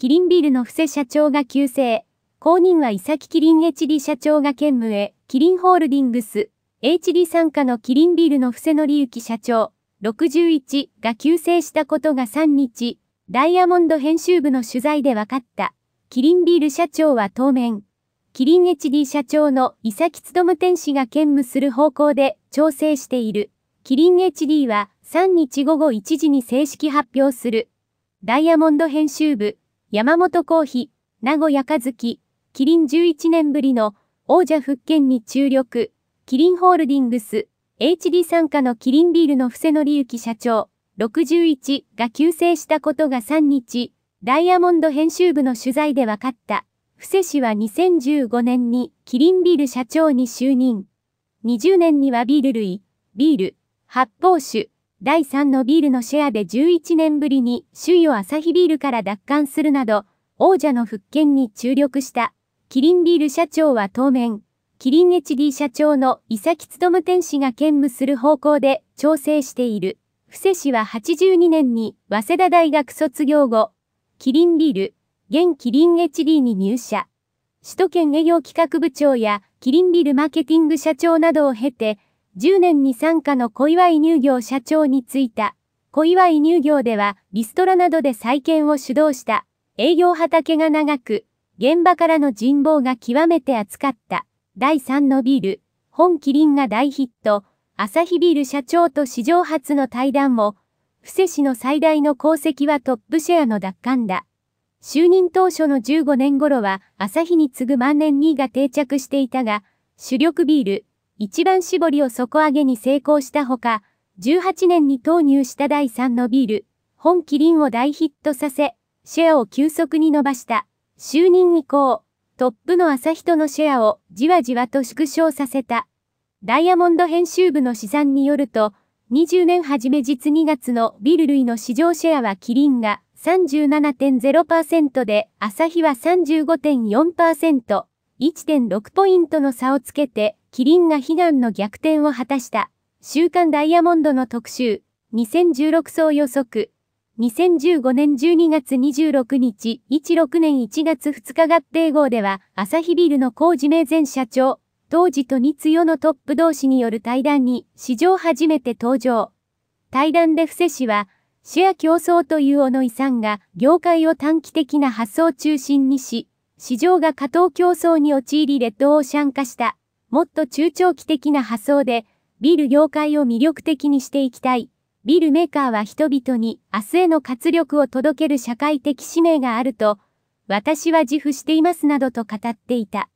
キリンビールの布施社長が急成。後任は伊崎キリン HD 社長が兼務へ、キリンホールディングス、HD 参加のキリンビールの布施則き社長、61が急成したことが3日、ダイヤモンド編集部の取材で分かった。キリンビール社長は当面、キリン HD 社長の伊崎勤天使が兼務する方向で調整している。キリン HD は3日午後1時に正式発表する。ダイヤモンド編集部山本コー名古屋和樹、キリン11年ぶりの王者復権に注力、キリンホールディングス、HD 傘下のキリンビールの布施則き社長、61が急逝したことが3日、ダイヤモンド編集部の取材で分かった。布施氏は2015年にキリンビール社長に就任。20年にはビール類、ビール、発泡酒、第3のビールのシェアで11年ぶりに首位をアサヒビールから奪還するなど、王者の復権に注力した、キリンビール社長は当面、キリン HD 社長の伊崎勤天使が兼務する方向で調整している。布施氏は82年に早稲田大学卒業後、キリンビール、現キリン HD に入社。首都圏営業企画部長やキリンビルマーケティング社長などを経て、10年に参加の小祝乳業社長に就いた。小祝乳業では、リストラなどで再建を主導した。営業畑が長く、現場からの人望が極めて厚かった。第3のビール、本麒麟が大ヒット、朝日ビール社長と史上初の対談も、布施氏の最大の功績はトップシェアの奪還だ。就任当初の15年頃は、朝日に次ぐ万年2位が定着していたが、主力ビール、一番搾りを底上げに成功したほか、18年に投入した第3のビール、本麒麟を大ヒットさせ、シェアを急速に伸ばした。就任以降、トップの朝人のシェアをじわじわと縮小させた。ダイヤモンド編集部の試算によると、20年初め実2月のビル類の市場シェアはキリンが37.0%で、朝日は35.4%、1.6ポイントの差をつけて、キリンが悲願の逆転を果たした、週刊ダイヤモンドの特集、2016層予測、2015年12月26日、16年1月2日合併号では、アサヒビールの工事名前社長、当時と日曜のトップ同士による対談に、史上初めて登場。対談で伏せ氏は、シェア競争という小野井さんが、業界を短期的な発想中心にし、市場が過当競争に陥りレッドオーシャン化した、もっと中長期的な発想で、ビル業界を魅力的にしていきたい。ビルメーカーは人々に明日への活力を届ける社会的使命があると、私は自負していますなどと語っていた。